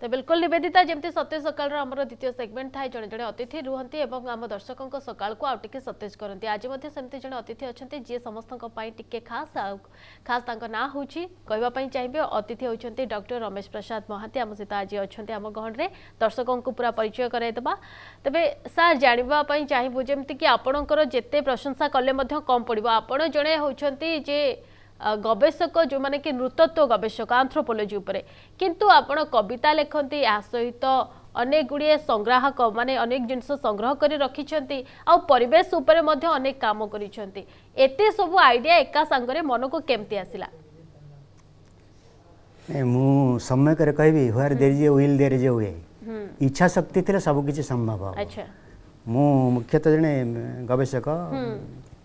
ତ ବିଲକୁଲ ନିବେଦିତା ଯେମିତି ସତେଜ ସକାଳର ଆମର ଦ୍ୱିତୀୟ ସେଗମେଣ୍ଟ ଥାଏ ଜଣେ ଜଣେ ଅତିଥି ରୁହନ୍ତି ଏବଂ ଆମ ଦର୍ଶକଙ୍କ ସକାଳକୁ ଆଉ ଟିକେ ସତେଜ କରନ୍ତି ଆଜି ମଧ୍ୟ ସେମିତି ଜଣେ ଅତିଥି ଅଛନ୍ତି ଯିଏ ସମସ୍ତଙ୍କ ପାଇଁ ଟିକେ ଖାସ୍ ଆଉ ଖାସ୍ ତାଙ୍କ ନାଁ ହେଉଛି କହିବା ପାଇଁ ଚାହିଁବେ ଅତିଥି ହେଉଛନ୍ତି ଡକ୍ଟର ରମେଶ ପ୍ରସାଦ ମହାନ୍ତି ଆମ ସହିତ ଆଜି ଅଛନ୍ତି ଆମ ଗହଣରେ ଦର୍ଶକଙ୍କୁ ପୁରା ପରିଚୟ କରାଇଦେବା ତେବେ ସାର୍ ଜାଣିବା ପାଇଁ ଚାହିଁବୁ ଯେମିତିକି ଆପଣଙ୍କର ଯେତେ ପ୍ରଶଂସା କଲେ ମଧ୍ୟ କମ୍ ପଡ଼ିବ ଆପଣ ଜଣେ ହେଉଛନ୍ତି ଯେ ଗବେଷକ ଯେଉଁମାନେ କି ନୃତତ୍ୱ ଗବେଷକ ଆନ୍ଥ୍ରୋପୋଲୋଜି ଉପରେ କିନ୍ତୁ ଆପଣ କବିତା ଲେଖନ୍ତି ଏହା ସହିତ ଅନେକ ଗୁଡ଼ିଏ ସଂଗ୍ରାହକ ମାନେ ଅନେକ ଜିନିଷ ସଂଗ୍ରହ କରି ରଖିଛନ୍ତି ଆଉ ପରିବେଶ ଉପରେ ମଧ୍ୟ ଅନେକ କାମ କରିଛନ୍ତି ଏତେ ସବୁ ଆଇଡ଼ିଆ ଏକା ସାଙ୍ଗରେ ମନକୁ କେମିତି ଆସିଲା ମୁଁ ସମ୍ୟକରେ କହିବି ହୁଆର ଦେରି ଯେ ଉଇଲ୍ ଦେରି ଯେ ହୁଏ ମୁଁ ଜଣେ ଗବେଷକ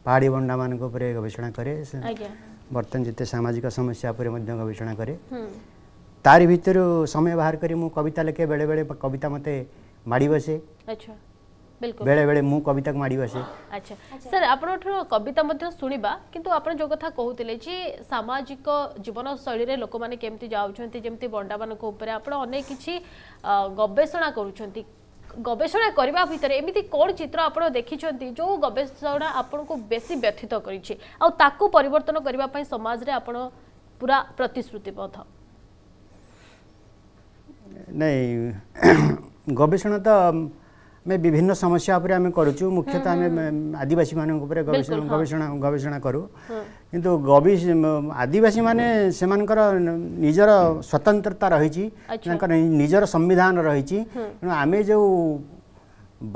ପାହାଡ଼ି ବଣ୍ଡାମାନଙ୍କ ଉପରେ ଗବେଷଣା କରେ ବର୍ତ୍ତମାନ ଯେତେ ସାମାଜିକ ସମସ୍ୟା ଉପରେ ମଧ୍ୟ ଗବେଷଣା କରେ ତାରି ଭିତରୁ ସମୟ ବାହାର କରି ମୁଁ କବିତା ଲେଖେ ବେଳେବେଳେ କବିତା ମୋତେ ମାଡ଼ି ବସେ ବେଳେବେଳେ ମୁଁ କବିତାକୁ ମାଡ଼ି ବସେ ଆଚ୍ଛା ସାର୍ ଆପଣଙ୍କଠୁ କବିତା ମଧ୍ୟ ଶୁଣିବା କିନ୍ତୁ ଆପଣ ଯେଉଁ କଥା କହୁଥିଲେ ଯେ ସାମାଜିକ ଜୀବନଶୈଳୀରେ ଲୋକମାନେ କେମିତି ଯାଉଛନ୍ତି ଯେମିତି ବଣ୍ଡାମାନଙ୍କ ଉପରେ ଆପଣ ଅନେକ କିଛି ଗବେଷଣା କରୁଛନ୍ତି ଗବେଷଣା କରିବା ଭିତରେ ଏମିତି କ'ଣ ଚିତ୍ର ଆପଣ ଦେଖିଛନ୍ତି ଯେଉଁ ଗବେଷଣା ଆପଣଙ୍କୁ ବେଶୀ ବ୍ୟଥିତ କରିଛି ଆଉ ତାକୁ ପରିବର୍ତ୍ତନ କରିବା ପାଇଁ ସମାଜରେ ଆପଣ ପୁରା ପ୍ରତିଶ୍ରୁତିବଦ୍ଧ ନାଇଁ ଗବେଷଣା ତ ଆମେ ବିଭିନ୍ନ ସମସ୍ୟା ଉପରେ ଆମେ କରୁଛୁ ମୁଖ୍ୟତଃ ଆମେ ଆଦିବାସୀମାନଙ୍କ ଉପରେ ଗବେଷଣା ଗବେଷଣା କରୁ କିନ୍ତୁ ଆଦିବାସୀମାନେ ସେମାନଙ୍କର ନିଜର ସ୍ୱତନ୍ତ୍ରତା ରହିଛି ତାଙ୍କର ନିଜର ସମ୍ବିଧାନ ରହିଛି ତେଣୁ ଆମେ ଯେଉଁ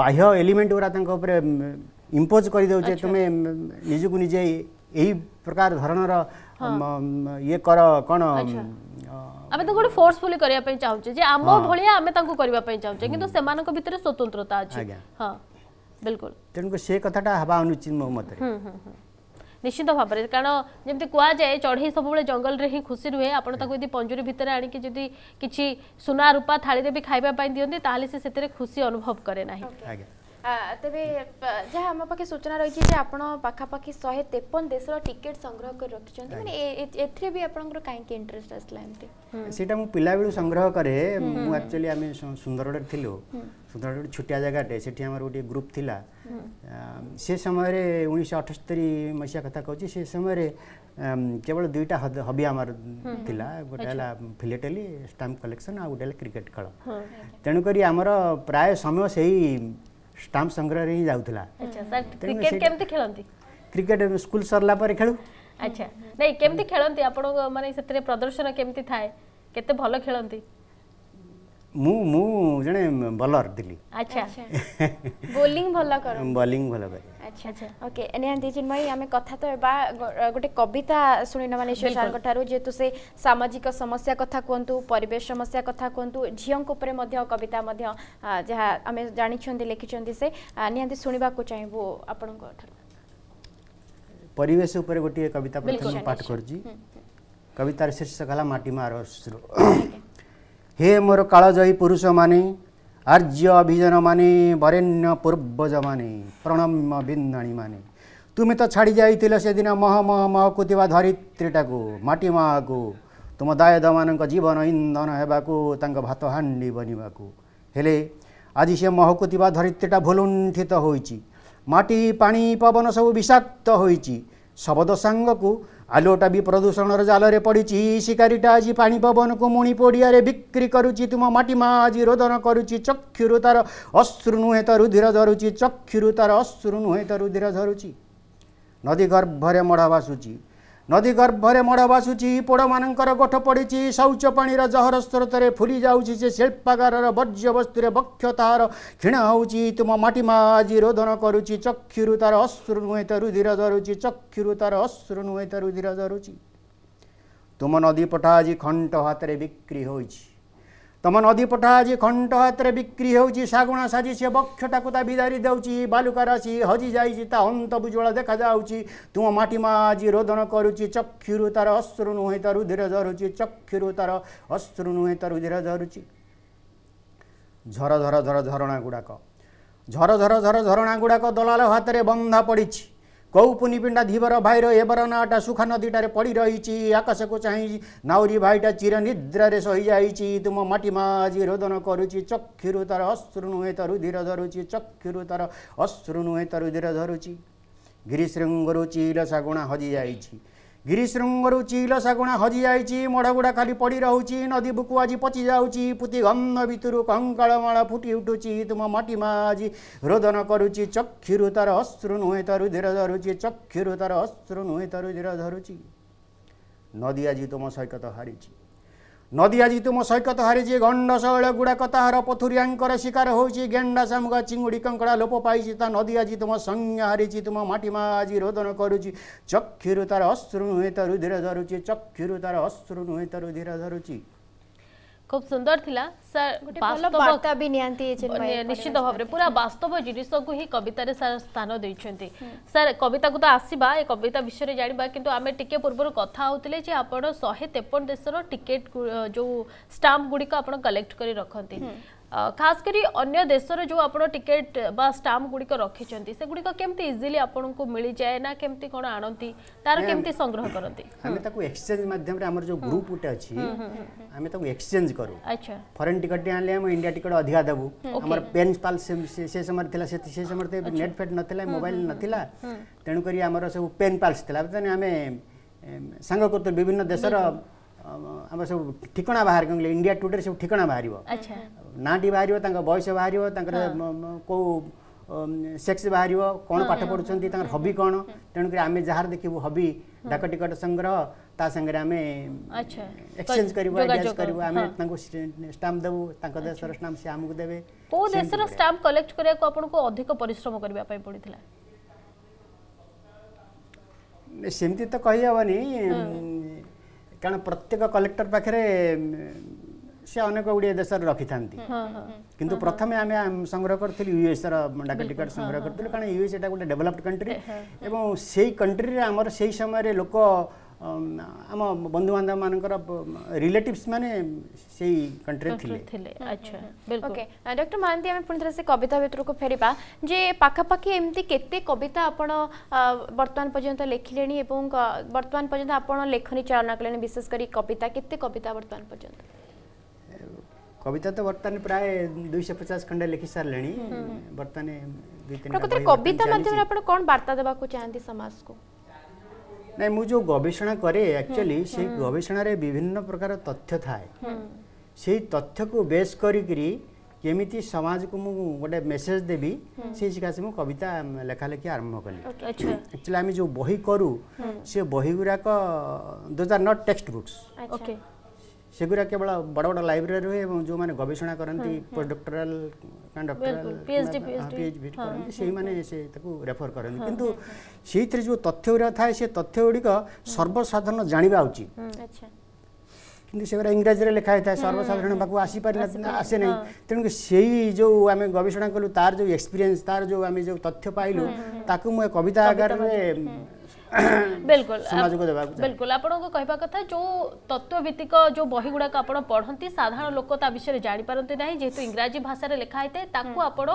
ବାହ୍ୟ ଏଲିମେଣ୍ଟ ଗୁଡ଼ା ତାଙ୍କ ଉପରେ ଇମ୍ପୋଜ୍ କରିଦେଉଛେ ତୁମେ ନିଜକୁ ନିଜେ ଏଇ ପ୍ରକାର ଧରଣର ଇଏ କର କ'ଣ ଆମେ ତାଙ୍କୁ ଗୋଟେ ଫୋର୍ସଫୁଲି କରିବା ପାଇଁ ଚାହୁଁଛେ ଯେ ଆମ ଭଳିଆ ଆମେ ତାଙ୍କୁ କରିବା ପାଇଁ ଚାହୁଁଛେ କିନ୍ତୁ ସେମାନଙ୍କ ଭିତରେ ସ୍ୱତନ୍ତ୍ରତା ଅଛି ହଁ ବିଲକୁଲ ତେଣୁ ସେ କଥାଟା ହେବା ଅନୁଚିତ ମୋ ମତରେ ନିଶ୍ଚିତ ଭାବରେ କାରଣ ଯେମିତି କୁହାଯାଏ ଚଢ଼େଇ ସବୁବେଳେ ଜଙ୍ଗଲରେ ହିଁ ଖୁସି ରୁହେ ଆପଣ ତାକୁ ଯଦି ପଞ୍ଜୁରୀ ଭିତରେ ଆଣିକି ଯଦି କିଛି ସୁନା ରୂପା ଥାଳିରେ ବି ଖାଇବା ପାଇଁ ଦିଅନ୍ତି ତାହେଲେ ସେ ସେଥିରେ ଖୁସି ଅନୁଭବ କରେ ନାହିଁ ତେବେ ଯାହା ଆମ ପାଖେ ସୂଚନା ରହିଛି ଯେ ଆପଣ ପାଖାପାଖି ଶହେ ତେପନ ଦେଶର ଟିକେଟ୍ ସଂଗ୍ରହ କରି ରଖିଛନ୍ତି ମାନେ ଏଥିରେ ବି ଆପଣଙ୍କର କାହିଁକି ଇଣ୍ଟରେଷ୍ଟ ଆସିଲା ଏମିତି ସେଇଟା ମୁଁ ପିଲାବେଳୁ ସଂଗ୍ରହ କରେ ମୁଁ ଆକ୍ଚୁଆଲି ଆମେ ସୁନ୍ଦରଗଡ଼ରେ ଥିଲୁ ସୁନ୍ଦରଗଡ଼ ଗୋଟେ ଛୋଟିଆ ଜାଗାଟେ ସେଠି ଆମର ଗୋଟିଏ ଗ୍ରୁପ୍ ଥିଲା ସେ ସମୟରେ ଉଣେଇଶହ ଅଠସ୍ତରୀ ମସିହା କଥା କହୁଛି ସେ ସମୟରେ କେବଳ ଦୁଇଟା ହବି ଆମର ଥିଲା ଗୋଟେ ହେଲା ଫିଲେଟେଲି ଷ୍ଟାମ୍ପ କଲେକ୍ସନ୍ ଆଉ ଗୋଟେ ହେଲା କ୍ରିକେଟ୍ ଖେଳ ତେଣୁକରି ଆମର ପ୍ରାୟ ସମୟ ସେଇ स्टाम्प संग्रह रे ही अच्छा सर क्रिकेट केमती खेलंती क्रिकेट स्कूल सरला पर खेलु अच्छा नहीं केमती खेलंती आपण माने सेते प्रदर्शन केमती थाय केते भलो खेलंती ମୁଁ ମୁଁ ଜଣେ ବୋଲର ଥିଲି ଆଚ୍ଛା ବୋଲିଂ ଭଲ କର ବୋଲିଂ ଭଲ କରେ ଆଚ୍ଛା ଆଚ୍ଛା ଓକେ ନିହାତି ଚିନ୍ମୟୀ ଆମେ କଥା ତ ହେବା ଗୋଟେ କବିତା ଶୁଣିନେବା ନିଶ୍ଚୟ ସାର୍ଙ୍କ ଠାରୁ ଯେହେତୁ ସେ ସାମାଜିକ ସମସ୍ୟା କଥା କୁହନ୍ତୁ ପରିବେଶ ସମସ୍ୟା କଥା କୁହନ୍ତୁ ଝିଅଙ୍କ ଉପରେ ମଧ୍ୟ କବିତା ମଧ୍ୟ ଯାହା ଆମେ ଜାଣିଛନ୍ତି ଲେଖିଛନ୍ତି ସେ ନିହାତି ଶୁଣିବାକୁ ଚାହିଁବୁ ଆପଣଙ୍କ ଠାରୁ ପରିବେଶ ଉପରେ ଗୋଟିଏ କବିତା ପ୍ରଥମ ପାଠ କରୁଛି କବିତାର ଶୀର୍ଷକ ହେଲା ମାଟିମାର ଅଶ୍ରୁ हे मोर कालजयी पुरुष मे आर्य अभिजन मे बरेण्य पूर्वज मे प्रणम बिन्दी मे तुमे त मह सिन महमह महकुवा धरित्रीटा माटीमा तुम दायद म जीवन इन्धन हे भात हान्डी हेले आज से सहकुवा धरित्रीटा भुलुण्ठित हुन्छ माटी पानी पवन सब विषाक्त हुन्छ शबद साङ्गको आलुटा प्रदूषण र जले पडि शारी आज को मुनि पोडर बिक्री तुमा तुम माट आज रोदन गरु चु तार अश्रु नुहेँ त रुधिर झरुची चक्षु तर अश्रु नुहेँ रुधिर झरुची नदी गभर मढ बासुची ନଦୀ ଗର୍ଭରେ ମଡ଼ ବାସୁଛି ପୋଡ଼ମାନଙ୍କର ଗୋଠ ପଡ଼ିଛି ଶୌଚ ପାଣିର ଜହର ସ୍ରୋତରେ ଫୁଲି ଯାଉଛି ସେ ଶିଳ୍ପାଗାରର ବର୍ଜ୍ୟବସ୍ତୁରେ ବକ୍ଷ ତାହାର କ୍ଷୀଣ ହେଉଛି ତୁମ ମାଟି ମା ଆଜି ରୋଦନ କରୁଛି ଚକ୍ଷୁରୁ ତାର ଅଶ୍ରୁ ନୁହେଁ ରୁଧିର ଧରୁଛି ଚକ୍ଷୁରୁ ତାର ଅଶ୍ରୁ ନୁହେଁ ରୁଧିର ଧରୁଛି ତୁମ ନଦୀ ପଟା ଆଜି ଖଣ୍ଟ ହାତରେ ବିକ୍ରି ହୋଇଛି ତମ ନଦୀ ପଠା ଆଜି ଖଣ୍ଟ ହାତରେ ବିକ୍ରି ହେଉଛି ଶାଗୁଣା ସାଜି ସେ ବକ୍ଷଟାକୁ ତା ବିଦାରି ଦେଉଛି ବାଲୁକା ରାଶି ହଜି ଯାଇଛି ତା ଅନ୍ତ ବୁଜୁଳ ଦେଖାଯାଉଛି ତୁମ ମାଟି ମା ଆଜି ରୋଦନ କରୁଛି ଚକ୍ଷୁରୁ ତାର ଅଶ୍ରୁ ନୁହେଁ ତା ରୁଧିର ଝରୁଛି ଚକ୍ଷୁରୁ ତାର ଅଶ୍ରୁ ନୁହେଁ ତା ରୁଧିର ଝରୁଛି ଝର ଝର ଝର ଝରଣା ଗୁଡ଼ାକ ଝର ଝର ଝର ଝରଣା ଗୁଡ଼ାକ ଦଲାଲ ହାତରେ ବନ୍ଧା ପଡ଼ିଛି କୋଉ ପିଣ୍ଡା ଧୀବର ଭାଇର ଏବର ନାଁଟା ସୁଖା ନଦୀଟାରେ ପଡ଼ି ରହିଛି ଆକାଶକୁ ଚାହିଁ ନାଉରି ଭାଇଟା ଚିର ଚିରନିଦ୍ରାରେ ସହିଯାଇଛି ତୁମ ମାଟିମା ଆଜି ରୋଦନ କରୁଛି ଚକ୍ଷୁରୁ ତାର ଅଶ୍ରୁ ନୁହେଁ ନୁହେତ ଧୀର ଧରୁଛି ଚକ୍ଷୁରୁ ତାର ଅଶ୍ରୁ ନୁହେଁ ନୁହେତ ଧୀର ଧରୁଛି ଗିରିଶୃଙ୍ଗରୁ ଚିରସାଗୁଣା ହଜିଯାଇଛି गिरी शृङ्गर चिलसुणा हजुर खाली खालि पडिरहे नदी बुकुआ पचि जा पुति घन भित्र कङ्कमा उठु ति रोदन गरु चुहरू तर हश्रु नुहेँ तरु धीर धरु तर हश्रु नुहेत धीर धरु नदी आज तुम सैकत हारि ନଦୀ ଆଜି ତୁମ ସୈକତ ହାରିଛି ଗଣ୍ଡ ଶୈଳ ଗୁଡ଼ାକ ତାହାର ପଥୁରିଆଙ୍କର ଶିକାର ହେଉଛି ଗେଣ୍ଡା ଶାମୁକ ଚିଙ୍ଗୁଡ଼ି କଙ୍କଡ଼ା ଲୋପ ପାଇଛି ତା ନଦୀ ଆଜି ତୁମ ସଂଜ୍ଞା ହାରିଛି ତୁମ ମାଟି ମା ଆଜି ରୋଦନ କରୁଛି ଚକ୍ଷୁରୁ ତାର ଅଶ୍ରୁ ନୁହେଁ ତ ରୁଧିର ଧରୁଛି ଚକ୍ଷୁରୁ ତାର ଅଶ୍ରୁ ନୁହେଁ ତ ରୁଧିର ଧରୁଛି খুব সুন্দর লা স্যার নিশ্চিত ভাবে পুরা বাস্তব জিনিসকু হি কবিতার স্যার স্থান দিয়েছেন স্যার কবিতা তো আসবা এ কবিতা বিষয়ে জাঁয়া কিন্তু আমি টিকি পূর্ব কথা হোলে যে আপনার শহে তেপন দেশর টিকেট যে স্টাম্প গুড়ি আপনার কলেক্ট করে রখতে खास करी अन्य देशर जो आप टिकेट बा स्टाम्प गुड़िक रखिंट से गुड़िक केमती इजिली आपन को मिल जाए ना केमती कोन आनंती तार केमती संग्रह करंती हमें हम्म। ताको एक्सचेंज माध्यम रे हमर जो ग्रुप उठे अछि हमें ताको एक्सचेंज करू अच्छा फॉरेन टिकट आले हम इंडिया टिकट अधिका देबु हमर पेन पाल से से समय थिला से से समय ते नेट अच्छा। फेट नथिला मोबाइल हम्म, हम्म, नथिला तेनु करी हमर सब पेन पाल्स थिला तने हमें संग करते विभिन्न देशर ଆମର ସବୁ ଠିକଣା ବାହାରିବ ଇଣ୍ଡିଆ ଟୁଡ଼େରେ ସବୁ ଠିକଣା ବାହାରିବ ନାଁଟି ବାହାରିବ ତାଙ୍କ ବୟସ ବାହାରିବ ତାଙ୍କର କେଉଁ ସେକ୍ସ ବାହାରିବ କ'ଣ ପାଠ ପଢ଼ୁଛନ୍ତି ତାଙ୍କର ହବି କ'ଣ ତେଣୁକରି ଆମେ ଯାହାର ଦେଖିବୁ ହବି ଡାକ ଟିକଟ ସଂଗ୍ରହ ତା ସାଙ୍ଗରେ ଆମେ ଏକ୍ସଚେଞ୍ଜ କରିବୁ ଆଇଡିଆଜ କରିବୁ ଆମେ ତାଙ୍କୁ ଷ୍ଟାମ୍ପ ଦେବୁ ତାଙ୍କ ଦେଶର ଷ୍ଟାମ୍ପ ସେ ଆମକୁ ଦେବେ କେଉଁ ଦେଶର ଷ୍ଟାମ୍ପ କଲେକ୍ଟ କରିବାକୁ ଆପଣଙ୍କୁ ଅଧିକ ପରିଶ୍ରମ କରିବା ପାଇଁ ପଡ଼ିଥିଲା ସେମିତି ତ କହିହେବନି କାରଣ ପ୍ରତ୍ୟେକ କଲେକ୍ଟର ପାଖରେ ସେ ଅନେକ ଗୁଡ଼ିଏ ଦେଶରେ ରଖିଥାନ୍ତି କିନ୍ତୁ ପ୍ରଥମେ ଆମେ ସଂଗ୍ରହ କରିଥିଲୁ ୟୁଏସ୍ର ଡାକ ଟିକେଟ୍ ସଂଗ୍ରହ କରିଥିଲୁ କାରଣ ୟୁଏସ୍ ଏଇଟା ଗୋଟେ ଡେଭଲପ୍ଡ କଣ୍ଟ୍ରି ଏବଂ ସେଇ କଣ୍ଟ୍ରିରେ ଆମର ସେଇ ସମୟରେ ଲୋକ ଆମ ବନ୍ଧୁବାନ୍ଧବ ମାନଙ୍କର ରିଲେଟିଭ୍ସ ମାନେ ସେଇ କଣ୍ଟ୍ରିରେ ଥିଲେ ଥିଲେ ଆଚ୍ଛା ଓକେ ଡକ୍ଟର ମହାନ୍ତି ଆମେ ପୁଣି ଥରେ ସେ କବିତା ଭିତରକୁ ଫେରିବା ଯେ ପାଖାପାଖି ଏମିତି କେତେ କବିତା ଆପଣ ବର୍ତ୍ତମାନ ପର୍ଯ୍ୟନ୍ତ ଲେଖିଲେଣି ଏବଂ ବର୍ତ୍ତମାନ ପର୍ଯ୍ୟନ୍ତ ଆପଣ ଲେଖନୀ ଚାଳନା କଲେଣି ବିଶେଷ କରି କବିତା କେତେ କବିତା ବର୍ତ୍ତମାନ ପର୍ଯ୍ୟନ୍ତ কবিতা তো বর্তমানে প্রায় দুইশো পচাশ খন্ডে লিখি সারে বর্তমানে কবিতা মাধ্যমে আপনার কোণ বার্তা দেওয়া চাহিদা সমাজকে ନାଇଁ ମୁଁ ଯେଉଁ ଗବେଷଣା କରେ ଆକ୍ଚୁଆଲି ସେଇ ଗବେଷଣାରେ ବିଭିନ୍ନ ପ୍ରକାର ତଥ୍ୟ ଥାଏ ସେଇ ତଥ୍ୟକୁ ବେସ୍ କରିକିରି କେମିତି ସମାଜକୁ ମୁଁ ଗୋଟେ ମେସେଜ୍ ଦେବି ସେଇ ସକାଶେ ମୁଁ କବିତା ଲେଖାଲେଖି ଆରମ୍ଭ କଲି ଆକ୍ଚୁଆଲି ଆମେ ଯେଉଁ ବହି କରୁ ସେ ବହି ଗୁଡ଼ାକ those are not text books সেগুলা কেবল বড় বড় লাইব্রেরি হুয়ে এবং যে গবেষণা করতে পোস্টডক্টরাল পিএচডি করতে সেইমানে সে তাকে রেফর করতে কিন্তু সেইথিরে যে তথ্য গুড়া থাকে সে তথ্য গুড়িক সর্বসাধারণ জাঁয়া উচিত আচ্ছা কিন্তু সেগুলো ইংরাজিরে লেখা হয়ে থাকে সর্বসাধারণ পাখু আসিপারি আসে না তেমন সেই যে আমি গবেষণা কলু তার যে এক্সপিরিয়েন্স তার যে আমি যে তথ্য পাইলু তাকে মু কবিতা আকারে बिल्कुल बिल्कुल आपण को कहवा कथा जो तत्वभित्तिक जो बही गुड़ाक आप पढ़ती साधारण लोक ता विषय जापारती ना जेहेतु इंग्राजी भाषा लिखाई था आपण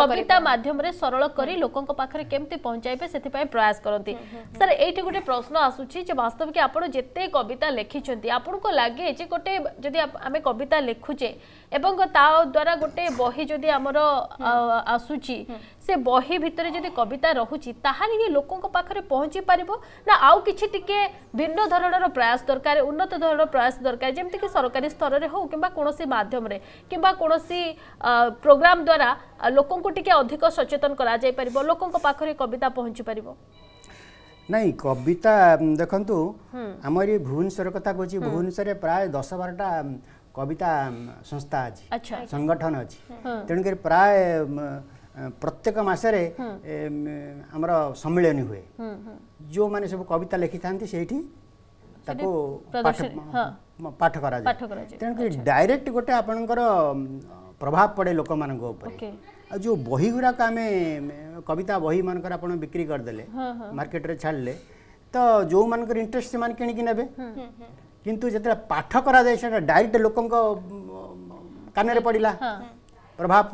कविता मध्यम सरल कर लोक पाखे केमती पहुंचाइबे से प्रयास करती सर ये गोटे प्रश्न आसूची जे वास्तविक आप जिते कविता लिखिं आपण को लगे जे गोटे जदि आम कविता लिखुचे एवं ता द्वारा गोटे बही जदि आमर आसूची সে বহি ভিতরে যদি কবিতা রহুচি তাহলে ইয়ে লোক পাখে পৌঁছি পারিব না আউ কিছু টিকে ভিন্ন ধরনের প্রয়াস দরকার উন্নত ধরনের প্রয়াস দরকার যেমনি কি সরকারি স্তরের হোক কিংবা কোণী মাধ্যমে কিংবা কোণী প্রোগ্রাম দ্বারা লোক টিকে অধিক সচেতন করা যাই পারিব লোক পাখে কবিতা পৌঁছি পারিব ନାଇଁ କବିତା ଦେଖନ୍ତୁ ଆମର ଏ ଭୁବନେଶ୍ୱର କଥା କହୁଛି ଭୁବନେଶ୍ୱରରେ ପ୍ରାୟ ଦଶ ବାରଟା କବିତା ସଂସ୍ଥା ଅଛି ସଂଗଠନ ଅଛି ତେଣୁକରି ପ୍ରାୟ ପ୍ରତ୍ୟେକ ମାସରେ ଆମର ସମ୍ମିଳନୀ ହୁଏ ଯେଉଁମାନେ ସବୁ କବିତା ଲେଖିଥାନ୍ତି ସେଇଠି ତାକୁ ପାଠ କରାଯାଏ ତେଣୁକରି ଡାଇରେକ୍ଟ ଗୋଟେ ଆପଣଙ୍କର ପ୍ରଭାବ ପଡ଼େ ଲୋକମାନଙ୍କ ଉପରେ ଆଉ ଯେଉଁ ବହି ଗୁଡ଼ାକ ଆମେ କବିତା ବହିମାନଙ୍କର ଆପଣ ବିକ୍ରି କରିଦେଲେ ମାର୍କେଟରେ ଛାଡ଼ିଲେ ତ ଯେଉଁମାନଙ୍କର ଇଣ୍ଟରେଷ୍ଟ ସେମାନେ କିଣିକି ନେବେ କିନ୍ତୁ ଯେତେବେଳେ ପାଠ କରାଯାଏ ସେଇଟା ଡାଇରେକ୍ଟ ଲୋକଙ୍କ କାନରେ ପଡ଼ିଲା প্রভাব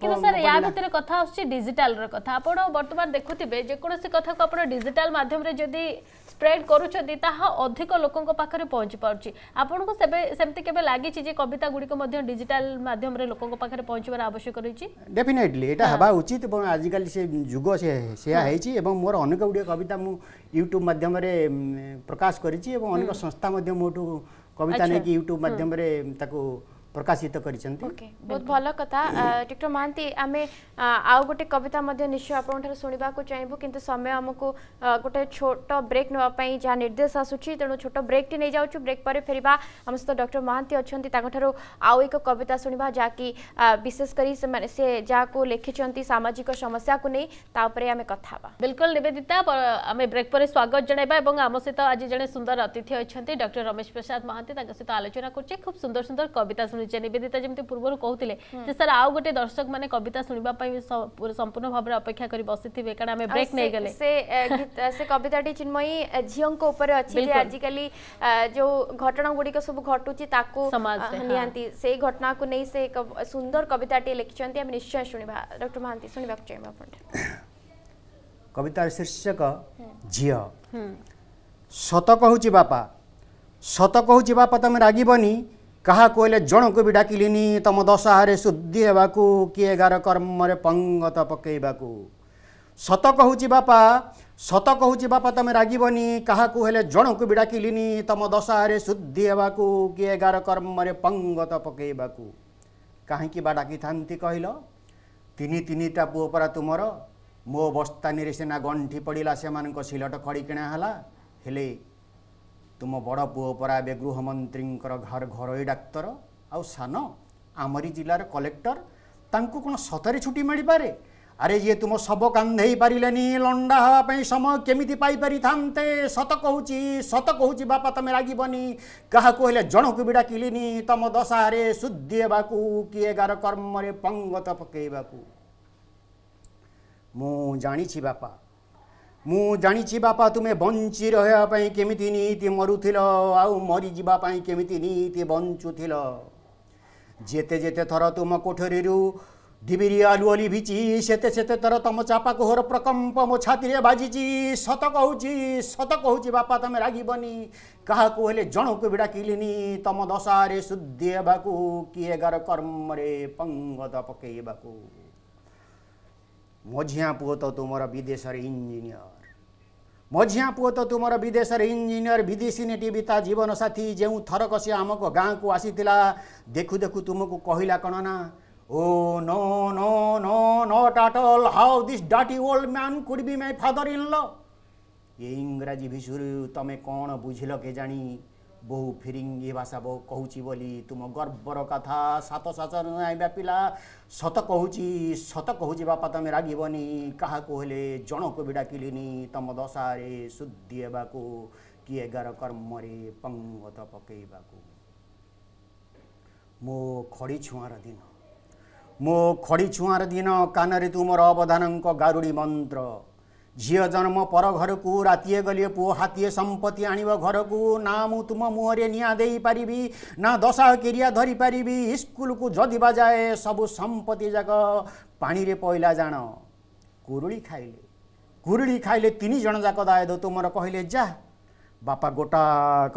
কিন্তু স্যার ইয়া ভিতরে কথা আসছে ডিজিটাল কথা আপনার বর্তমান দেখুবে যেকোন কথা আপনার ডিজিটাল মাধ্যমে যদি স্প্রেড করছেন তাহা অধিক লোক পাখে পৌঁছি পুছি আপনার সেমতি কেবে লাগিছে যে কবিতা গুড়ি ডিজিটাল মাধ্যমে লোক পাখে পৌঁছবার আবশ্যক রয়েছে ডেফিনেটলি এটা হওয়া উচিত এবং আজকাল সে যুগ সেয়া হয়েছি এবং মোর অনেক গুড়িয়ে কবিতা মু ইউট্যুব মাধ্যমে প্রকাশ করেছি এবং অনেক সংস্থা মধ্যে মোটু কবিতা নেই ইউট্যুব মাধ্যমে তাকে প্রকাশিত করেছেন বহুত ভাল কথা ডক্টর মহান্তি আমি আউ গোটে কবিতা মধ্যে নিশ্চয় আপনার শুণবাক চাইবু কিন্তু সময় আমি গোটে ছোট ব্রেক নেওয়া যা নির্দেশ আসুচি তেমন ছোট ব্রেকটি নিয়ে যাচ্ছু ব্রেক পরে ফেরা আমার সহ ডক্টর মহান্তি অনেক তাঠার আউ এক কবিতা শুণবা যা কি বিশেষ করে সে যা লিখিছেন সামাজিক সমস্যা নিয়ে তাপরে আমি কথা হওয়া বিলকুল নিবেদিতা আমি ব্রেক পরে স্বাগত জনাইবা এবং আমার সহ আজ জন সুন্দর অতিথি অনেক ডক্টর রমেশ প্রসাদ মহান্তি তাঁর সহ আলোচনা করছে খুব সুন্দর সুন্দর কবিতা শুনে ଶୁଣିଛେ ନିବେଦିତା ଯେମିତି ପୂର୍ବରୁ କହୁଥିଲେ ଯେ ସାର୍ ଆଉ ଗୋଟେ ଦର୍ଶକ ମାନେ କବିତା ଶୁଣିବା ପାଇଁ ସମ୍ପୂର୍ଣ୍ଣ ଭାବରେ ଅପେକ୍ଷା କରି ବସିଥିବେ କାରଣ ଆମେ ବ୍ରେକ୍ ନେଇଗଲେ ସେ ସେ କବିତାଟି ଚିନ୍ମୟୀ ଝିଅଙ୍କ ଉପରେ ଅଛି ଯେ ଆଜିକାଲି ଯୋଉ ଘଟଣା ଗୁଡିକ ସବୁ ଘଟୁଛି ତାକୁ ନିହାତି ସେଇ ଘଟଣାକୁ ନେଇ ସେ ସୁନ୍ଦର କବିତାଟିଏ ଲେଖିଛନ୍ତି ଆମେ ନିଶ୍ଚୟ ଶୁଣିବା ଡକ୍ଟର ମହାନ୍ତି ଶୁଣିବାକୁ ଚାହିଁବୁ ଆପଣଙ୍କଠାରୁ କବିତାର ଶୀର୍ଷକ ଝିଅ ସତ କହୁଛି ବାପା ସତ କହୁଛି ବାପା ତମେ ରାଗିବନି काहाको हो जोकुकि तम दशाहारे शुद्धिर कर्म पङ्गत पकैवा सत कि बापा सत कि बापा त म रागिबि कहाले जुब डाकि तम दशारे शुद्धिर कर्म पङ्गत पकेवाकु काहीँक बाकिथानीतिनिटा पू परा तुमर मो बस्ती र सिना गन्ठी पड्ला सिलट हेले ତୁମ ବଡ଼ ପୁଅ ପରା ଏବେ ଗୃହମନ୍ତ୍ରୀଙ୍କର ଘର ଘରୋଇ ଡାକ୍ତର ଆଉ ସାନ ଆମରି ଜିଲ୍ଲାର କଲେକ୍ଟର ତାଙ୍କୁ କ'ଣ ସତରେ ଛୁଟି ମିଳିପାରେ ଆରେ ଯିଏ ତୁମ ଶବ କାନ୍ଧେଇ ପାରିଲେନି ଲଣ୍ଡା ହେବା ପାଇଁ ସମୟ କେମିତି ପାଇପାରିଥାନ୍ତେ ସତ କହୁଛି ସତ କହୁଛି ବାପା ତମେ ରାଗିବନି କାହାକୁ ହେଲେ ଜଣକୁ ବି ଡାକିଲିନି ତମ ଦଶାରେ ଶୁଦ୍ଧି ହେବାକୁ କିଏ ଏଗାର କର୍ମରେ ପଙ୍ଗତ ପକେଇବାକୁ ମୁଁ ଜାଣିଛି ବାପା ମୁଁ ଜାଣିଛି ବାପା ତୁମେ ବଞ୍ଚି ରହିବା ପାଇଁ କେମିତି ନିତି ମରୁଥିଲ ଆଉ ମରିଯିବା ପାଇଁ କେମିତି ନିତି ବଞ୍ଚୁଥିଲ ଯେତେ ଯେତେ ଥର ତୁମ କୋଠରୀରୁ ଡିବିରି ଆଲୁଅ ଲିଭିଛି ସେତେ ସେତେ ଥର ତମ ଚାପାକୁ ହର ପ୍ରକମ୍ପ ମୋ ଛାତିରେ ବାଜିଛି ସତ କହୁଛି ସତ କହୁଛି ବାପା ତମେ ରାଗିବନି କାହାକୁ ହେଲେ ଜଣକୁ ବି ଡାକିଲିନି ତମ ଦଶାରେ ଶୁଦ୍ଧି ହେବାକୁ କି ଏଗାର କର୍ମରେ ପଙ୍ଗତ ପକେଇବାକୁ ମଝିଆ ପୁଅ ତ ତୁମର ବିଦେଶରେ ଇଞ୍ଜିନିୟର ମଝିଆ ପୁଅ ତ ତୁମର ବିଦେଶରେ ଇଞ୍ଜିନିୟର ବିଦେଶୀନେଟି ବି ତା ଜୀବନସାଥୀ ଯେଉଁ ଥରକ ସେ ଆମକୁ ଗାଁକୁ ଆସିଥିଲା ଦେଖୁ ଦେଖୁ ତୁମକୁ କହିଲା କ'ଣ ନା oh no no no not at all how this ଡାଟି old man could be my father in law ଏ ଇଂରାଜୀ ଭିଷରୁ ତମେ କ'ଣ ବୁଝିଲ କେଜାଣି ବହୁ ଫିରିଙ୍ଗି ଭାଷା ବହୁ କହୁଛି ବୋଲି ତୁମ ଗର୍ବର କଥା ସାତ ସାଚର ଆଇବା ପିଲା ସତ କହୁଛି ସତ କହୁଛି ବାପା ତମେ ରାଗିବନି କାହାକୁ ହେଲେ ଜଣକୁ ବି ଡାକିଲିନି ତମ ଦଶାରେ ଶୁଦ୍ଧି ହେବାକୁ କିଏ ଗାର କର୍ମରେ ପଙ୍ଗତ ପକେଇବାକୁ ମୋ ଖଡ଼ି ଛୁଆଁର ଦିନ ମୋ ଖଡ଼ି ଛୁଆଁର ଦିନ କାନରେ ତୁମର ଅବଧାନଙ୍କ ଗାରୁଡ଼ି ମନ୍ତ୍ର झिउ जन्म पर घरको राति गलि पो हाती सम्पत्ति आणब घरको नुम मुहे निँदै पारि नशा के पारि स्कुल कुद् सबै सम्पत्ति रे पहिला जाँ कु खाइले कुडी खाइले तिनी दाय दो तुमर कहिले जा बापा गोटा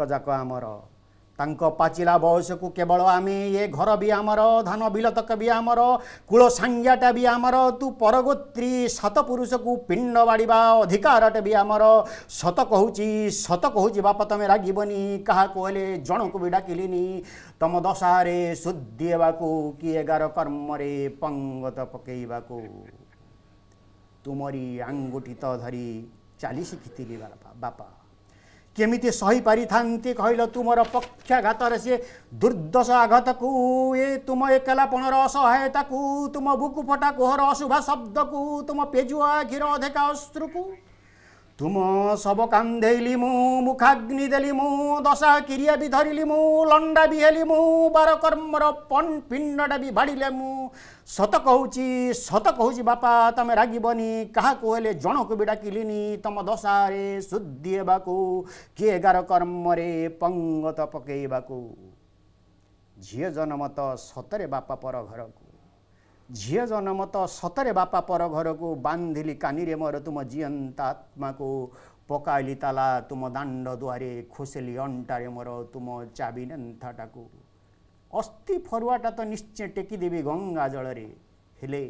क बाप गोटाकर त पाला को केवल आमे ये घर वि आमर धान भी आमर कुल भी आमर तु परगोत्री सतपुरुष को पिण्ड बाडिया अधिकारे भी आमर सत कि सत कि बाप तमे राग कहाँ को जनकी डि तम दशा शुद्धि कि एगार कर्मे पङ्गत पकैवाकु तुमरी आँगुठी त धरी चालिसिखित बापा କେମିତି ସହିପାରିଥାନ୍ତି କହିଲ ତୁମର ପକ୍ଷାଘାତରେ ସିଏ ଦୁର୍ଦ୍ଦଶ ଆଘାତକୁ ଏ ତୁମ ଏକଲା ପଣର ଅସହାୟତାକୁ ତୁମ ବୁକୁ ଫଟା କୋହର ଅଶୁଭ ଶବ୍ଦକୁ ତୁମ ପେଜୁଆ ଘିର ଅଧିକା ଅଶ୍ରୁକୁ तुम सब कांदेलि मु मुखाग्नि देलि मु दशा क्रिया बि धरिलि मु लंडा बि हेलि मु बार कर्मर र पण पिन्न बि भाडीले मु सत कहउची सत कहउची बापा तमे रागी बनी कहा कोले जणो को बिडा किलिनी तम दशारे रे शुद्धि के गार कर्म रे पंगत पकेई बाकु झिय सतरे बापा पर घरकु जनम त सतरे बापा पर घरको कानी कानिरे मर तुम जियन्त आत्मा पकि ताला तुम दान्ड दुवारे खोसेली अन्टाले मर तुम चाहिँ नेन्था अस्ति फरुवाटा त निश्चय टेकिदेवी गङ्गा हेले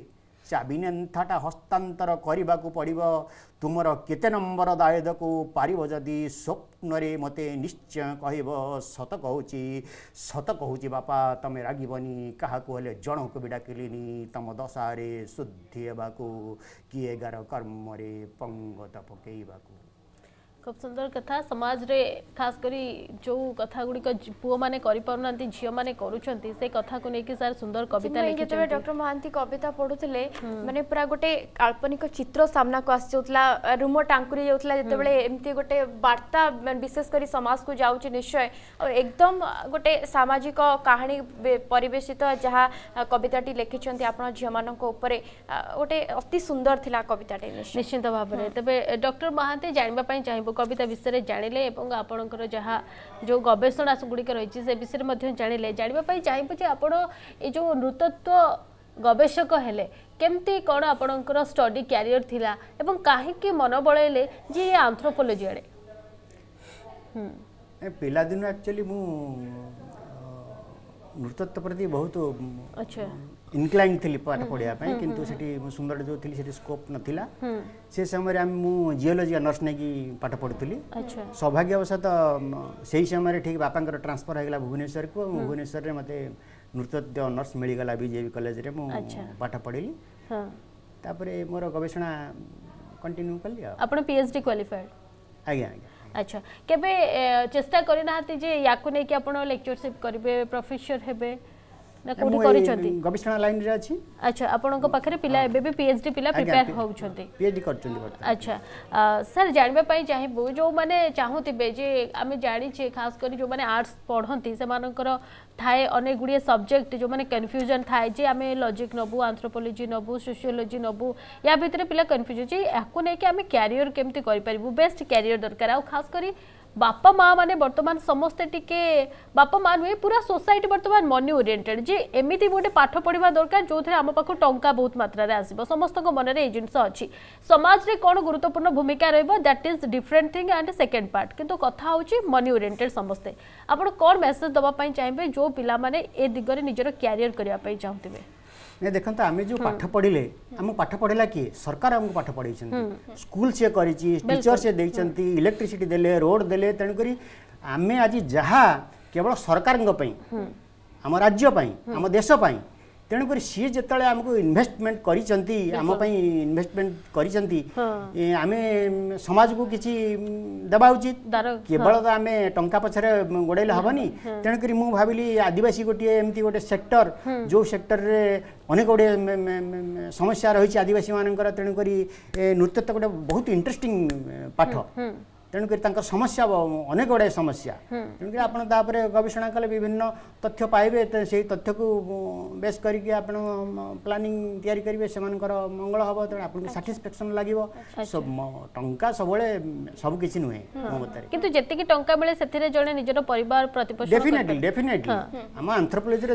ସେ ଅଭିନେତାଟା ହସ୍ତାନ୍ତର କରିବାକୁ ପଡ଼ିବ ତୁମର କେତେ ନମ୍ବର ଦାୟଦକୁ ପାରିବ ଯଦି ସ୍ୱପ୍ନରେ ମୋତେ ନିଶ୍ଚୟ କହିବ ସତ କହୁଛି ସତ କହୁଛି ବାପା ତମେ ରାଗିବନି କାହାକୁ ହେଲେ ଜଣକୁ ବି ଡାକିଲିନି ତମ ଦଶାରେ ଶୁଦ୍ଧି ହେବାକୁ କି ଏଗାର କର୍ମରେ ପଙ୍ଗତ ପକେଇବାକୁ खूब सुंदर कथा समाज रे खास करी जो कथा गुड़ी पुओ माने करी पारु नांती झियो माने करूचंती से कथा को लेके सर सुंदर कविता लिखे छथि डॉक्टर महांती कविता पढुथले माने पूरा गोटे काल्पनिक चित्र सामना को आसीउतला रूमो टांकुरी जेउतला जते बेले एमती गोटे वार्ता विशेष करी समाज को जाउची निश्चय और एकदम गोटे सामाजिक कहानी परिवेशित जहां कविता टी लेखि छथिं आपन झियो मानन को ऊपर गोटे अति सुंदर थिला कविता टी निश्चित भाबरे तबे डॉक्टर महांती जानबा पई चाहिबो কবিতা বিষয়ে জাঁলে এবং আপনার যা যে গবেষণা গুড়িক রয়েছে সে বিষয়ে জাঁলে জাঁয়া চাইব যে আপনার এই যে নৃতত্ব গবেষক হলে কেমতি কোণ আপনার স্টডি ক্যারিয়র লা এবং কাহিকি মন বলাইলে যে আন্থ্রোপোলোজি আড়ে পিলাদিন আকচুয়ালি মু নৃতত্ব প্রতি বহুত আচ্ছা ইনক্লাইন থিলি পাঠ পড়া কিন্তু সেটি সুন্দর যে সেটি স্কোপ নথিলা সে সময় আমি মু জিওলোজি অনার্স নেই পাঠ পড়ুলি সৌভাগ্যবশত সেই সময় ঠিক বাপাঙ্কর ট্রান্সফর হয়ে গেল ভুবনেশ্বর কু ভুবনেশ্বরের মতো নৃত্যত্য অনার্স মিলিগলা বিজেপি কলেজরে মু পাঠ পড়িলি তাপরে মোর গবেষণা কন্টিনিউ কলি আপনার পিএচডি কোয়ালিফাইড আজ্ঞা আজ্ঞা আচ্ছা কেবে চেষ্টা করে না যে ইয়াকু নেই আপনার লেকচরশিপ করবে প্রফেসর হবে ନା କୋଉଠି କରିଛନ୍ତି ଗବେଷଣା ଲାଇନ୍ ରେ ଅଛି ଆଚ୍ଛା ଆପଣଙ୍କ ପାଖରେ ପିଲା ଏବେ ବି ପିଏଚଡି ପିଲା ପ୍ରିପେୟାର ହେଉଛନ୍ତି ପିଏଚଡି କରୁଛନ୍ତି ଆଚ୍ଛା ସାର୍ ଜାଣିବା ପାଇଁ ଚାହିଁବୁ ଯେଉଁମାନେ ଚାହୁଁଥିବେ ଯେ ଆମେ ଜାଣିଛେ ଖାସ କରି ଯେଉଁମାନେ ଆର୍ଟ୍ସ ପଢ଼ନ୍ତି ସେମାନଙ୍କର ଥାଏ ଅନେକ ଗୁଡ଼ିଏ ସବଜେକ୍ଟ ଯେଉଁମାନେ କନଫ୍ୟୁଜନ୍ ଥାଏ ଯେ ଆମେ ଲଜିକ୍ ନେବୁ ଆନ୍ଥ୍ରୋପୋଲୋଜି ନେବୁ ସୋସିଓଲୋଜି ନେବୁ ୟା ଭିତରେ ପିଲା କନଫ୍ୟୁଜ୍ ଯେ ଏହାକୁ ନେଇକି ଆମେ କ୍ୟାରିୟର କେମିତି କରିପାରିବୁ ବେଷ୍ଟ କ୍ୟାରିୟର ଦରକାର ଆଉ ଖାସ କରି ବାପା ମାଆମାନେ ବର୍ତ୍ତମାନ ସମସ୍ତେ ଟିକେ ବାପା ମା ନୁହେଁ ପୁରା ସୋସାଇଟି ବର୍ତ୍ତମାନ ମନି ଓରିଏଣ୍ଟେଡ୍ ଯେ ଏମିତି ଗୋଟେ ପାଠ ପଢ଼ିବା ଦରକାର ଯେଉଁଥିରେ ଆମ ପାଖକୁ ଟଙ୍କା ବହୁତ ମାତ୍ରାରେ ଆସିବ ସମସ୍ତଙ୍କ ମନରେ ଏଇ ଜିନିଷ ଅଛି ସମାଜରେ କ'ଣ ଗୁରୁତ୍ୱପୂର୍ଣ୍ଣ ଭୂମିକା ରହିବ that is different thing and second part କିନ୍ତୁ କଥା ହେଉଛି ମନି ଓରିଏଣ୍ଟେଡ୍ ସମସ୍ତେ ଆପଣ କ'ଣ ମେସେଜ୍ ଦେବା ପାଇଁ ଚାହିଁବେ ଯେଉଁ ପିଲାମାନେ ଏ ଦିଗରେ ନିଜର କ୍ୟାରିୟର କରିବା ପାଇଁ ଚାହୁଁଥିବେ ନାଇଁ ଦେଖନ୍ତୁ ଆମେ ଯେଉଁ ପାଠ ପଢ଼ିଲେ ଆମକୁ ପାଠ ପଢ଼ିଲା କିଏ ସରକାର ଆମକୁ ପାଠ ପଢ଼େଇଛନ୍ତି ସ୍କୁଲ ସିଏ କରିଛି ଟିଚର ସିଏ ଦେଇଛନ୍ତି ଇଲେକ୍ଟ୍ରିସିଟି ଦେଲେ ରୋଡ଼ ଦେଲେ ତେଣୁକରି ଆମେ ଆଜି ଯାହା କେବଳ ସରକାରଙ୍କ ପାଇଁ ଆମ ରାଜ୍ୟ ପାଇଁ ଆମ ଦେଶ ପାଇଁ তেণুকরি ସିଏ ଯେତେବେଳେ ଆମକୁ ଇନଭେଷ୍ଟମେଣ୍ଟ କରିଛନ୍ତି ଆମ ପାଇଁ ଇନଭେଷ୍ଟମେଣ୍ଟ କରିଛନ୍ତି ଆମେ ସମାଜକୁ କିଛି ଦେବା ଉଚିତ କେବଳ ତ ଆମେ ଟଙ୍କା ପଛରେ ଗୋଡ଼େଇଲେ ହେବନି ତେଣୁକରି ମୁଁ ଭାବିଲି ଆଦିବାସୀ ଗୋଟିଏ ଏମିତି ଗୋଟେ ସେକ୍ଟର ଯେଉଁ ସେକ୍ଟରରେ ଅନେକ ଗୁଡ଼ିଏ ସମସ୍ୟା ରହିଛି ଆଦିବାସୀମାନଙ୍କର ତେଣୁକରି ନୃତ୍ୟ ତ ଗୋଟେ ବହୁତ ଇଣ୍ଟରେଷ୍ଟିଂ ପାଠ তেণুকৰি তাৰ সমস্যা অনেক গুড়ে সমস্যা তেণুকৰি আপোনাৰ তাৰপৰা গৱেষণা কলে বিভিন্ন তথ্য পাই সেই তথ্যক বেছ কৰি কি আপোনাৰ প্লানিং তিয়াৰ মংগল হ'ব তেওঁ আপোনাৰ ছাটিছফেকচন লাগিব টকা সবুলে সবকিছি নুহে মোৰ মতে কিন্তু যেতিকি টকা মিলে সেইৰে জনে নিজৰ পৰিবাৰ প্ৰতিপক্ষ ডেফিনেটলি ডেফিনেটলি আমাৰ আন্থ্ৰপলজিৰে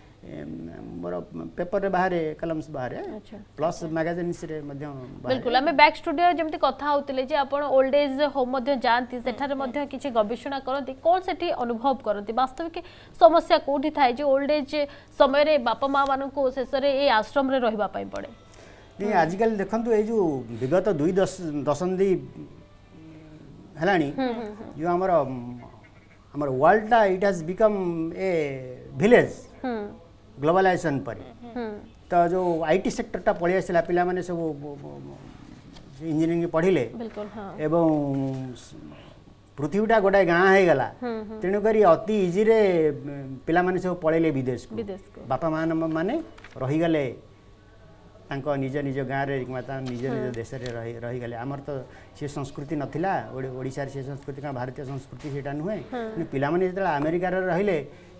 ମୋର ପେପରରେ ବାହାରେ କଲମ୍ସ ବାହାରେ ପ୍ଲସ୍ ମ୍ୟାଗାଜିନ୍ସରେ ମଧ୍ୟ ବିଲକୁଲ ଆମେ ବ୍ୟାକ୍ ଷ୍ଟୁଡ଼ିଓ ଯେମିତି କଥା ହଉଥିଲେ ଯେ ଆପଣ ଓଲ୍ଡ ଏଜ୍ ହୋମ୍ ମଧ୍ୟ ଯାଆନ୍ତି ସେଠାରେ ମଧ୍ୟ କିଛି ଗବେଷଣା କରନ୍ତି କ'ଣ ସେଠି ଅନୁଭବ କରନ୍ତି ବାସ୍ତବିକ ସମସ୍ୟା କେଉଁଠି ଥାଏ ଯେ ଓଲ୍ଡ ଏଜ୍ ସମୟରେ ବାପା ମାଆମାନଙ୍କୁ ଶେଷରେ ଏଇ ଆଶ୍ରମରେ ରହିବା ପାଇଁ ପଡ଼େ ଆଜିକାଲି ଦେଖନ୍ତୁ ଏଇ ଯେଉଁ ବିଗତ ଦୁଇ ଦଶନ୍ଧି ହେଲାଣି ଯେଉଁ ଆମର ଆମର ୱାର୍ଲଡଟା it has become a village globalization ପରେ ତ ଯେଉଁ ଆଇ ଟି ସେକ୍ଟରଟା ପଳେଇ ଆସିଲା ପିଲାମାନେ ସବୁ ଇଞ୍ଜିନିୟରିଂ ପଢ଼ିଲେ ଏବଂ ପୃଥିବୀଟା ଗୋଟାଏ ଗାଁ ହେଇଗଲା ତେଣୁକରି ଅତି ଇଜିରେ ପିଲାମାନେ ସବୁ ପଳେଇଲେ ବିଦେଶକୁ ବାପା ମାନେ ରହିଗଲେ ତାଙ୍କ ନିଜ ନିଜ ଗାଁରେ କିମ୍ବା ତାଙ୍କ ନିଜ ନିଜ ଦେଶରେ ରହି ରହିଗଲେ ଆମର ତ ସେ ସଂସ୍କୃତି ନଥିଲା ଓଡ଼ିଶାରେ ସେ ସଂସ୍କୃତି କ'ଣ ଭାରତୀୟ ସଂସ୍କୃତି ସେଇଟା ନୁହେଁ କିନ୍ତୁ ପିଲାମାନେ ଯେତେବେଳେ ଆମେରିକାରେ ରହିଲେ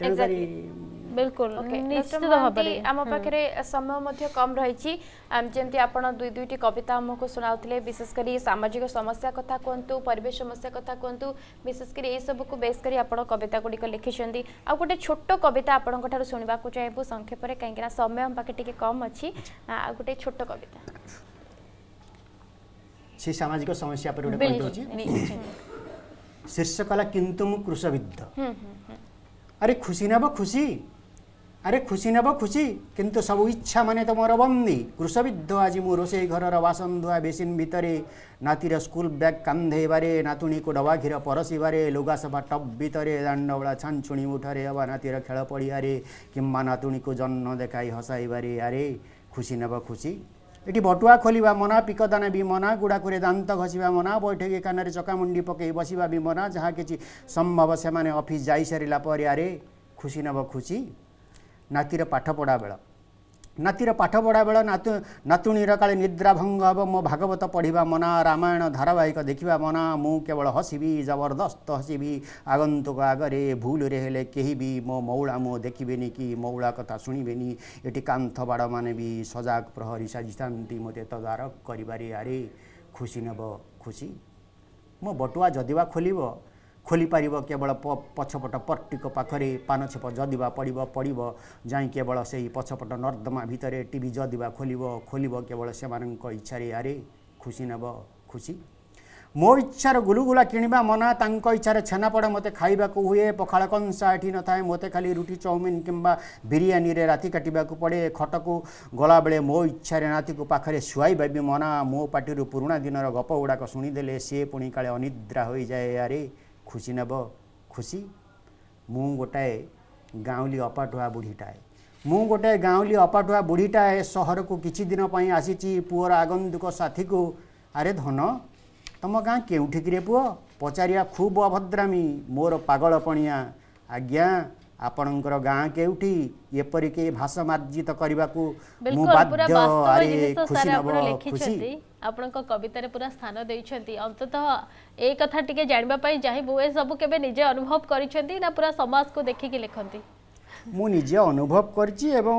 exactly. બિલકુલ નિશ્ચિત ભાવે આમ પાખરે સમય મધ્ય કમ રહી જેમતી આપણ દુઈ દુઈટી કવિતા આમકુ શુણાઉલે વિશેષ કરી સામાજિક સમસ્યા કથા કુહતુ પરિવેશ સમસ્યા કથા કુહતુ વિશેષ કરી એસબુકુ બેસ કરી આપણ કવિતા ગુડિક લિખિ આઉ ગોટે છોટ કવિતા આપણଙ୍କ ઠાર શુણવાકુ ચાହିଁବୁ સંક્ષେପରେ કાହିଁକିନା સમય આમ પાଖે ଟିକେ કમ ଅଛି ଆଉ ଗୋଟେ ଛୋଟ କବିତା ସେ ସାମାଜିକ ସମସ୍ୟା ଉପରେ ଗୋଟେ କହିଦେଉଛି ଶୀର୍ଷକ ହେଲା କିନ୍ତୁ ମୁଁ କୃଷବିଦ୍ଧ अरे खुशी नब खुशी अरे खुशी नब खुशी किंतु सब इच्छा मे त मन्दी कृषविध आज रोसे घर वासन धुवा बेसिन भितरे भितर स्कुल ब्याग कान्धैबारे नातुणीको डब घिर परसे लुगा सफा टप भितरे उठरे भितर दाण्डवलान्छु मुठे नातिर खेला पढिआरे कम्बा नतुणीको जन्न हसाई बारे अरे खुशी नब खुशी एटी भटुवा खोलि मना भी मना गुडाकुरी दान्त घसि मना बैठकी ककमुन्डी पके भी मना जहाँकि सम्भव अफिस जाइसर परिवार खुशी नब खुसी नातिर पाठ पढा बेला ନାତିର ପାଠ ପଢ଼ା ବେଳେ ନାତୁ ନାତୁଣୀର କାଳେ ନିଦ୍ରା ଭଙ୍ଗ ହେବ ମୋ ଭାଗବତ ପଢ଼ିବା ମନା ରାମାୟଣ ଧାରାବାହିକ ଦେଖିବା ମନା ମୁଁ କେବଳ ହସିବି ଜବରଦସ୍ତ ହସିବି ଆଗନ୍ତୁକ ଆଗରେ ଭୁଲରେ ହେଲେ କେହି ବି ମୋ ମଉଳା ମୁଁ ଦେଖିବେନି କି ମଉଳା କଥା ଶୁଣିବେନି ଏଠି କାନ୍ଥବାଡ଼ମାନେ ବି ସଜାଗ ପ୍ରହରୀ ସାଜିଥାନ୍ତି ମୋତେ ତଦାରଖ କରିବାରେ ଆରେ ଖୁସି ନେବ ଖୁସି ମୋ ବଟୁଆ ଯଦିବା ଖୋଲିବ खोली खोलिपार केवल प पछपट पटिक पाखेर पान छेप जदि पडि पढि जाइ केवल सही पछपट नर्दमा भितर जदि खोलि खोलि केवल समा इच्छा आरे खुसी नब खुसी मो इच्छार गुलुगुला किमा मना इच्छा छेना पडा म खाकु पखाला कंसा एटि नै मते खालि रुटि चाउमिन कम्बा बिरियानी राति काट्नु पढे खटको गला बेला मो इच्छा को रातिको पाख्या मना मो पार्टीहरू पूर्ण दिन र गपगुडा शुनिदेले अनिद्रा पहिले अनिद्राह ये ଖୁସି ନେବ ଖୁସି ମୁଁ ଗୋଟାଏ ଗାଉଁଲି ଅପାଠୁଆ ବୁଢ଼ୀଟାଏ ମୁଁ ଗୋଟାଏ ଗାଉଁଲି ଅପାଠୁଆ ବୁଢ଼ୀଟାଏ ସହରକୁ କିଛି ଦିନ ପାଇଁ ଆସିଛି ପୁଅର ଆଗନ୍ତୁକ ସାଥିକୁ ଆରେ ଧନ ତୁମ ଗାଁ କେଉଁଠିକିରେ ପୁଅ ପଚାରିବା ଖୁବ୍ ଅଭଦ୍ରାମୀ ମୋର ପାଗଳ ପଣିଆ ଆଜ୍ଞା ଆପଣଙ୍କର ଗାଁ କେଉଁଠି ଏପରିକି ଭାଷ ମାର୍ଜିତ କରିବାକୁ ମୁଁ ବାଧ୍ୟ ଆରେ ଖୁସି ନବ ଖୁସି ଆପଣଙ୍କ କବିତାରେ ପୁରା ସ୍ଥାନ ଦେଇଛନ୍ତି ଅନ୍ତତଃ ଏଇ କଥା ଟିକେ ଜାଣିବା ପାଇଁ ଚାହିଁବୁ ଏସବୁ କେବେ ନିଜେ ଅନୁଭବ କରିଛନ୍ତି ନା ପୁରା ସମାଜକୁ ଦେଖିକି ଲେଖନ୍ତି ମୁଁ ନିଜେ ଅନୁଭବ କରିଛି ଏବଂ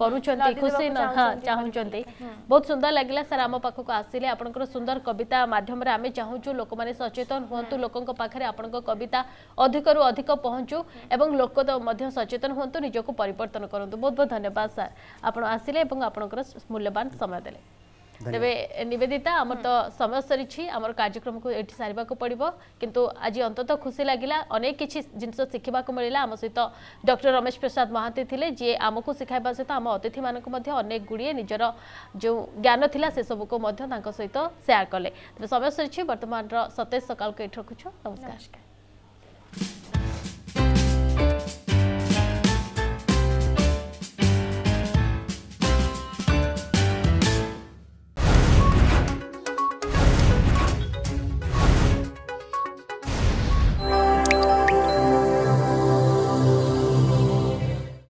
କରୁଛନ୍ତି ଖୁସି ହଁ ଚାହୁଁଛନ୍ତି ବହୁତ ସୁନ୍ଦର ଲାଗିଲା ସାର୍ ଆମ ପାଖକୁ ଆସିଲେ ଆପଣଙ୍କର ସୁନ୍ଦର କବିତା ମାଧ୍ୟମରେ ଆମେ ଚାହୁଁଛୁ ଲୋକମାନେ ସଚେତନ ହୁଅନ୍ତୁ ଲୋକଙ୍କ ପାଖରେ ଆପଣଙ୍କ କବିତା ଅଧିକରୁ ଅଧିକ ପହଞ୍ଚୁ ଏବଂ ଲୋକ ମଧ୍ୟ ସଚେତନ ହୁଅନ୍ତୁ ନିଜକୁ ପରିବର୍ତ୍ତନ କରନ୍ତୁ ବହୁତ ବହୁତ ଧନ୍ୟବାଦ ସାର୍ ଆପଣ ଆସିଲେ ଏବଂ ଆପଣଙ୍କର ମୂଲ୍ୟବାନ ସମୟ ଦେଲେ तपाईँ नेदिता आम समय सरि कार्य पर्व किन आज अन्तत खुसी लाग्ने कि जिस सिक्किम सहित डक्टर रमेश प्रसाद महाति लेमक सिखा सहित आम अतिथि मध्य गुड निजर जो ज्ञान थाहा सबको सहित सेयर कले समय सकाल को सकालको एुछ नमस्कार